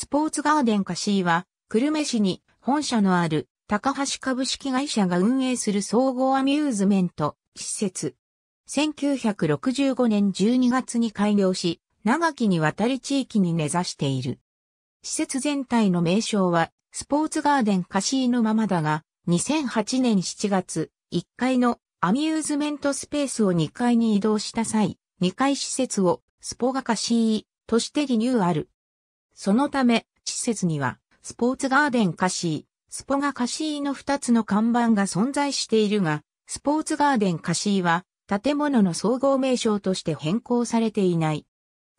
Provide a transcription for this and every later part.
スポーツガーデンカシーは、久留米市に本社のある高橋株式会社が運営する総合アミューズメント施設。1965年12月に開業し、長きにわたり地域に根ざしている。施設全体の名称は、スポーツガーデンカシーのままだが、2008年7月、1階のアミューズメントスペースを2階に移動した際、2階施設をスポガカシーとしてリニューアル。そのため、施設には、スポーツガーデンカシー、スポガカシーの2つの看板が存在しているが、スポーツガーデンカシーは、建物の総合名称として変更されていない。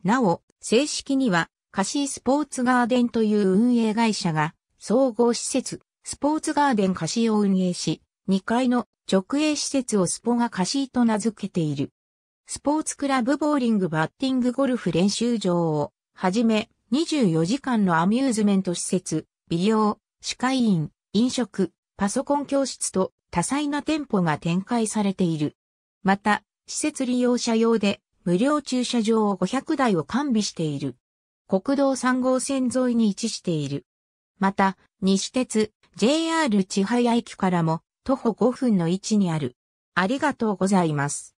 なお、正式には、カシースポーツガーデンという運営会社が、総合施設、スポーツガーデンカシーを運営し、2階の直営施設をスポガカシーと名付けている。スポーツクラブボーリングバッティングゴルフ練習場をはじめ、24時間のアミューズメント施設、美容、歯科医院、飲食、パソコン教室と多彩な店舗が展開されている。また、施設利用者用で無料駐車場を500台を完備している。国道3号線沿いに位置している。また、西鉄 JR 千早駅からも徒歩5分の位置にある。ありがとうございます。